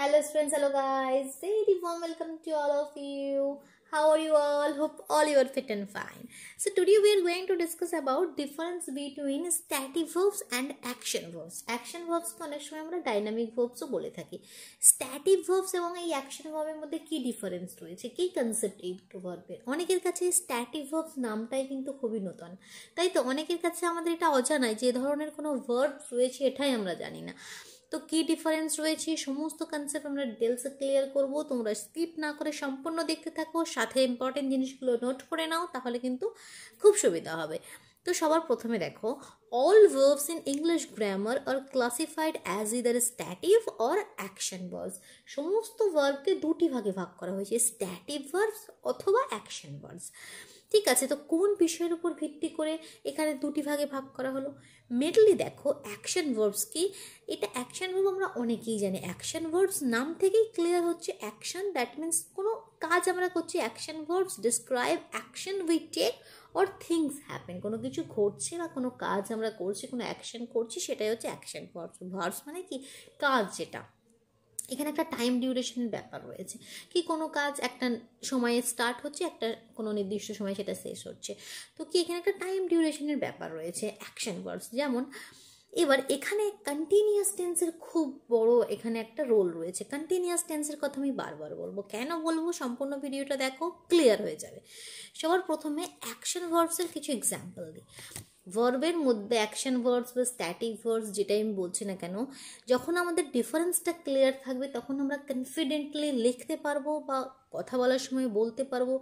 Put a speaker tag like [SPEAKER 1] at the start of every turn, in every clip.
[SPEAKER 1] hello friends hello guys very warm welcome to all of you how are you all hope all you are fit and fine so today we are going to discuss about difference between static verbs and action verbs action verbs অনেক সময় আমরা verbs verbsও বলে থাকি static verbs এবং এই action verbs verbের মধ্যে কি difference রয়েছে কি কনসেপ্ট এই দুটো verbের অনেকের কাছে static verbs নামটাই কিন্তু খুবই নতুন তাই তো অনেকের কাছে আমাদের এটা অজানায় যে ধরনের কোনো verbs রয়েছে এটাই আমরা জানি না তো কি ডিফারেন্স রয়েছে সমস্ত কনসেপ্ট আমরা ডিটেলসে ক্লিয়ার করব তোমরা স্কিপ না করে সম্পূর্ণ দেখতে থাকো সাথে ইম্পর্টেন্ট জিনিসগুলো নোট করে নাও তাহলে কিন্তু খুব সুবিধা হবে তো সবার প্রথমে দেখো all verbs in English grammar আর classified as either stative or action verbs সমস্ত ভার্বকে দুটি ভাগে ভাগ করা হয়েছে স্ট্যাটিভ ভার্বস অথবা অ্যাকশন ভার্বস ঠিক আছে তো কোন বিষয়ের উপর ভিত্তি করে এখানে দুটি ভাগে ভাগ করা হলো মেডলি দেখো অ্যাকশন ভার্বস কি এটা অ্যাকশন ভার্ব আমরা অনেকেই জানি অ্যাকশন ভার্বস নাম থেকেই ক্লিয়ার হচ্ছে অ্যাকশন দ্যাট মিন্স কোনো কাজ আমরা করছি action verbs describe action we take or things happen কোনো কিছু ঘটছে বা কোনো কাজ আমরা করছি কোনো অ্যাকশন করছি সেটাই হচ্ছে অ্যাকশন ভার্বস ভার্বস মানে কি কাজ যেটা এখানে একটা টাইম ডিউরেশনের ব্যাপার রয়েছে কি কোনো কাজ একটা সময়ে স্টার্ট হচ্ছে একটা কোনো নির্দিষ্ট সময় সেটা শেষ হচ্ছে তো কি এখানে একটা টাইম ডিউরেশনের ব্যাপার রয়েছে অ্যাকশন ওয়ার্ডস যেমন এবার এখানে কন্টিনিউয়াস টেন্সের খুব বড় এখানে একটা রোল রয়েছে কন্টিনিউয়াস টেন্সের কথা আমি বারবার বলবো কেন বলবো সম্পূর্ণ ভিডিওটা দেখো ক্লিয়ার হয়ে যাবে সবার প্রথমে অ্যাকশন ওয়ার্ডসের কিছু এক্সাম্পল দিই ভার্বের মধ্যে অ্যাকশন ভার্বস বা স্ট্যাটিক ভার্বস যেটাই আমি বলছি না কেন যখন আমাদের ডিফারেন্সটা ক্লিয়ার থাকবে তখন আমরা কনফিডেন্টলি লিখতে পারবো বা কথা বলার সময় বলতে পারবো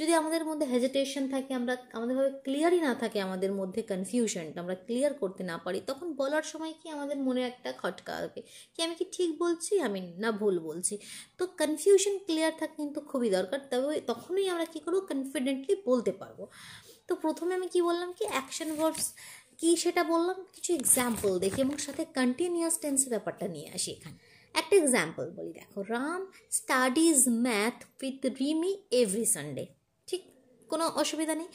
[SPEAKER 1] যদি আমাদের মধ্যে হেজিটেশন থাকে আমরা আমাদেরভাবে ক্লিয়ারই না থাকে আমাদের মধ্যে কনফিউশনটা আমরা ক্লিয়ার করতে না পারি তখন বলার সময় কি আমাদের মনে একটা খটকা আসবে কি আমি কি ঠিক বলছি আমি না ভুল বলছি তো কনফিউশন ক্লিয়ার থাকা কিন্তু খুবই দরকার তবে তখনই আমরা কী করবো কনফিডেন্টলি বলতে পারবো তো প্রথমে আমি কি বললাম কি অ্যাকশন ওয়ার্ডস কি সেটা বললাম কিছু এক্সাম্পল দেখি এবং সাথে কন্টিনিউয়াস টেন্স ব্যাপারটা নিয়ে আসি এখানে একটা এক্সাম্পল বলি দেখো Ram studies math with Rimi every Sunday ঠিক কোনো অসুবিধা নেই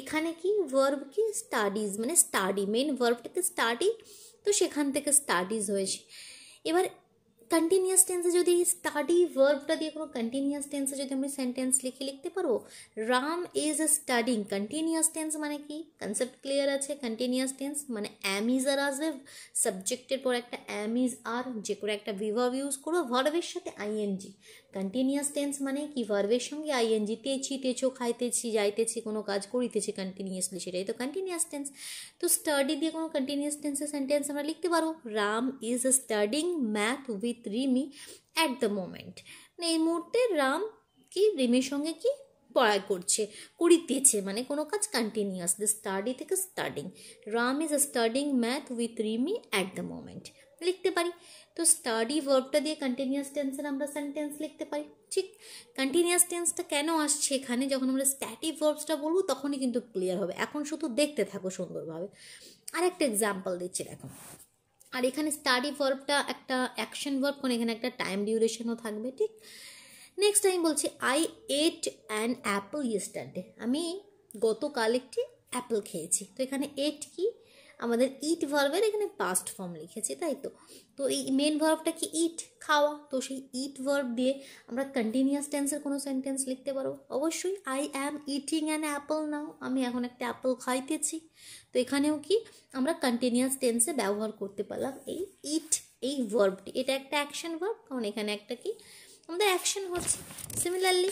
[SPEAKER 1] এখানে কি ভার্ব কি স্টাডিজ মানে স্টাডি মেন ভার্বটাকে স্টাডি তো সেখান থেকে স্টাডিজ হয়েছে এবার কন্টিনিউয়াস টেন্সে যদি স্টাডি ভার্বটা দিয়ে কোনো কন্টিনিউয়াস টেন্সে যদি আমি সেন্টেন্স লিখে লিখতে পারবো Ram is studying continuous tense মানে কি কনসেপ্ট ক্লিয়ার আছে কন্টিনিউয়াস টেন্স মানে অ্যাম ইজ আর আসবে সাবজেক্টের পর একটা ইজ আর যে করে একটা ভিভাব ইউজ করো ভার্বের সাথে আইএনজি কন্টিনিউয়াস টেন্স মানে কি ভার্বের সঙ্গে আইএনজি তেছি তেছো খাইতেছি যাইতেছি কোনো কাজ করিতেছি কন্টিনিউয়াসলি সেটাই তো কন্টিনিউয়াস টেন্স তো স্টাডি দিয়ে কোনো কন্টিনিউয়াস টেন্সের সেন্টেন্স আমরা লিখতে পারো Ram is studying math with Rimi at the moment মানে এই মুহূর্তে রাম কি রিমির সঙ্গে কি পড়া করছে করিতেছে মানে কোনো কাজ কন্টিনিউয়াস স্টাডি থেকে studying Ram is studying math with Rimi at the moment লিখতে পারি তো স্টাডি ভার্বটা দিয়ে কন্টিনিউয়াস টেন্সের আমরা সেন্টেন্স লিখতে পারি ঠিক কন্টিনিউয়াস টেন্সটা কেন আসছে এখানে যখন আমরা স্ট্যাটিক ভার্বসটা বলবো তখনই কিন্তু ক্লিয়ার হবে এখন শুধু দেখতে থাকো সুন্দরভাবে আর একটা এক্সাম্পল দিচ্ছি দেখো আর এখানে স্টাডি ভার্বটা একটা অ্যাকশন ভার্ব কোন এখানে একটা টাইম ডিউরেশনও থাকবে ঠিক নেক্সট আমি বলছি I ate an apple yesterday আমি গতকাল একটি অ্যাপল খেয়েছি তো এখানে এট কি আমাদের ইট ভার্বের এখানে পাস্ট ফর্ম লিখেছি তাই তো তো এই মেন ভার্বটা কি ইট খাওয়া তো সেই ইট ভার্ব দিয়ে আমরা কন্টিনিউয়াস টেন্সের কোনো সেন্টেন্স লিখতে পারো অবশ্যই I am eating an apple now আমি এখন একটা অ্যাপল খাইতেছি তো এখানেও কি আমরা কন্টিনিউয়াস টেন্সে ব্যবহার করতে পারলাম এই ইট এই ভার্বটি এটা একটা অ্যাকশন ভার্ব কারণ এখানে একটা কি আমাদের অ্যাকশন হচ্ছে সিমিলারলি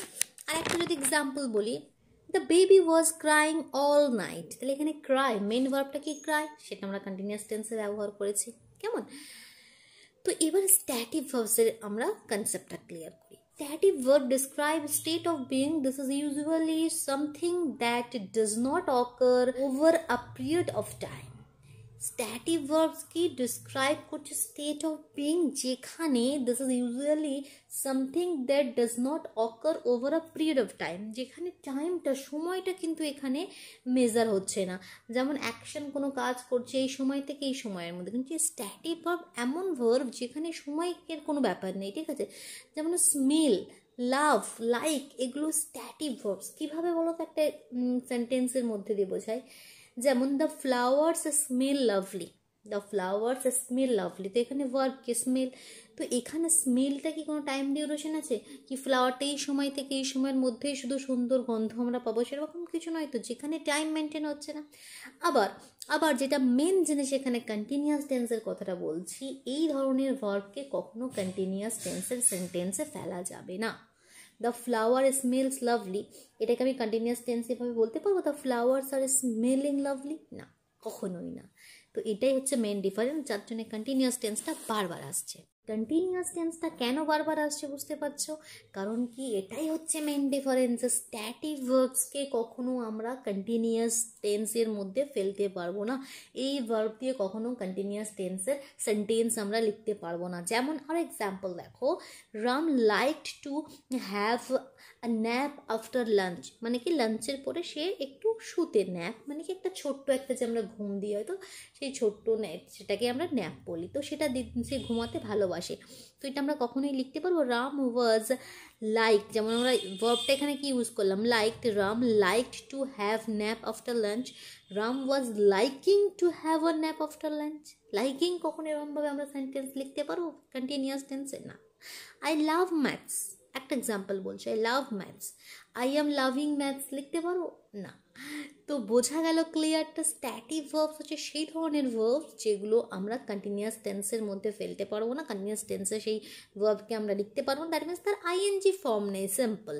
[SPEAKER 1] আর একটা যদি এক্সাম্পল বলি the baby was crying all night তাহলে এখানে ক্রাই মেন ভার্বটা কি ক্রাই সেটা আমরা কন্টিনিউয়াস টেন্সে ব্যবহার করেছি কেমন তো এবার স্ট্যাটিভ ভার্বসের আমরা কনসেপ্টটা ক্লিয়ার করি Stative verb describe state of being. This is usually something that does not occur over a period of time. Stative verbs কি ডিসক্রাইব করছে স্টেট অফ বিং যেখানে this is usually something that does not occur over a period of time যেখানে টাইমটা সময়টা কিন্তু এখানে measure হচ্ছে না যেমন অ্যাকশন কোনো কাজ করছে এই সময় থেকে এই সময়ের মধ্যে কিন্তু স্ট্যাটিভ ভার্ব এমন ভার্ব যেখানে সময়ের কোনো ব্যাপার নেই ঠিক আছে যেমন স্মেল লাভ লাইক এগুলো স্ট্যাটিভ ভার্বস কীভাবে বলো তো একটা সেন্টেন্সের মধ্যে দিয়ে বোঝায় যেমন the flowers smell lovely the flowers smell lovely তো এখানে ওয়ার্ক কি স্মেল তো এখানে স্মেলটা কি কোনো টাইম ডিউরেশন আছে কি ফ্লাওয়ারটা এই সময় থেকে এই সময়ের মধ্যেই শুধু সুন্দর গন্ধ আমরা পাবো সেরকম কিছু নয় তো যেখানে টাইম মেনটেন হচ্ছে না আবার আবার যেটা মেন জিনিস এখানে কন্টিনিউয়াস টেন্সের কথাটা বলছি এই ধরনের ওয়ার্ককে কখনো কন্টিনিউয়াস টেন্সের সেন্টেন্সে ফেলা যাবে না দ্য ফ্লাওয়ার স্মেলস লাভলি এটাকে আমি কন্টিনিউয়াস টেন্স এভাবে বলতে পারবো the flowers are smelling lovely না কখনোই না তো এটাই হচ্ছে মেন ডিফারেন্স যার জন্য কন্টিনিউয়াস টেন্সটা বারবার আসছে কন্টিনিউয়াস টেন্সটা কেন বারবার আসছে বুঝতে পারছো কারণ কি এটাই হচ্ছে মেন ডিফারেন্স স্ট্যাটিক ভার্বসকে কখনো আমরা কন্টিনিউয়াস টেন্সের মধ্যে ফেলতে পারবো না এই ভার্ব দিয়ে কখনো কন্টিনিউয়াস টেন্সের সেন্টেন্স আমরা লিখতে পারবো না যেমন আর এক্সাম্পল দেখো Ram liked to have nap after lunch মানে কি লাঞ্চের পরে সে একটু শুতে ন্যাপ মানে কি একটা ছোট্ট একটা যে আমরা ঘুম দিই হয়তো সেই ছোট্ট ন্যাপ সেটাকে আমরা ন্যাপ বলি তো সেটা সে ঘুমাতে ভালোবাসে ভালোবাসে তো এটা আমরা কখনোই লিখতে পারবো রাম ওয়াজ লাইক যেমন আমরা ভার্বটা এখানে কি ইউজ করলাম like Ram like to have nap after lunch Ram was liking to have a nap after lunch liking কখনো এরকমভাবে আমরা সেন্টেন্স লিখতে পারবো কন্টিনিউয়াস টেন্সে না আই লাভ ম্যাথস একটা এক্সাম্পল বলছি I love maths I am loving maths লিখতে পারো না তো বোঝা গেল ক্লিয়ারটা স্ট্যাটিভ ভার্বস হচ্ছে সেই ধরনের ভার্বস যেগুলো আমরা কন্টিনিউয়াস টেন্সের মধ্যে ফেলতে পারবো না কন্টিনিউয়াস টেন্সে সেই ভার্বকে আমরা লিখতে পারবো না দ্যাট মিনস তার আইএনজি ফর্ম নেই সিম্পল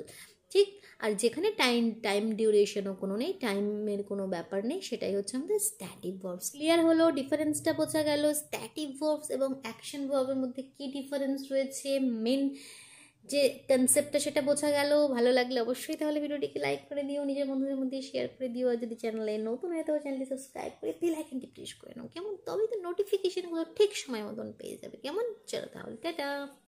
[SPEAKER 1] ঠিক আর যেখানে টাইম টাইম ডিউরেশনও কোনো নেই টাইমের কোনো ব্যাপার নেই সেটাই হচ্ছে আমাদের স্ট্যাটিভ ভার্বস ক্লিয়ার হলো ডিফারেন্সটা বোঝা গেল স্ট্যাটিভ ভার্বস এবং অ্যাকশন ভার্বের মধ্যে কী ডিফারেন্স রয়েছে মেন যে কনসেপ্টটা সেটা বোঝা গেল ভালো লাগলে অবশ্যই তাহলে ভিডিওটিকে লাইক করে দিও নিজের বন্ধুদের মধ্যে শেয়ার করে দিও আর যদি চ্যানেলে নতুন হয়ে থাকো চ্যানেলটি সাবস্ক্রাইব করে বেল আইকনটি প্রেস করে নাও কেমন তবেই তো নোটিফিকেশানগুলো ঠিক সময় মতন পেয়ে যাবে কেমন চলো তাহলে টাটা